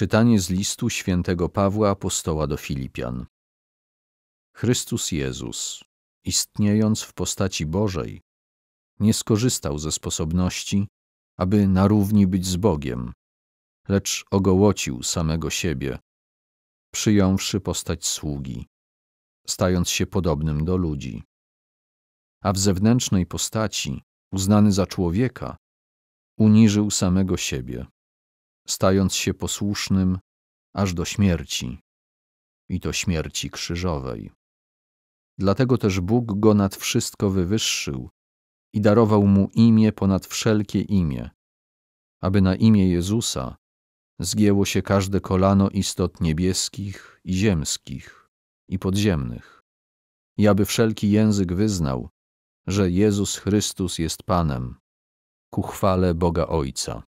Czytanie z listu świętego Pawła apostoła do Filipian. Chrystus Jezus, istniejąc w postaci Bożej, nie skorzystał ze sposobności, aby na równi być z Bogiem, lecz ogołocił samego siebie, przyjąwszy postać sługi, stając się podobnym do ludzi. A w zewnętrznej postaci, uznany za człowieka, uniżył samego siebie stając się posłusznym aż do śmierci, i to śmierci krzyżowej. Dlatego też Bóg go nad wszystko wywyższył i darował mu imię ponad wszelkie imię, aby na imię Jezusa zgięło się każde kolano istot niebieskich i ziemskich i podziemnych, i aby wszelki język wyznał, że Jezus Chrystus jest Panem, ku chwale Boga Ojca.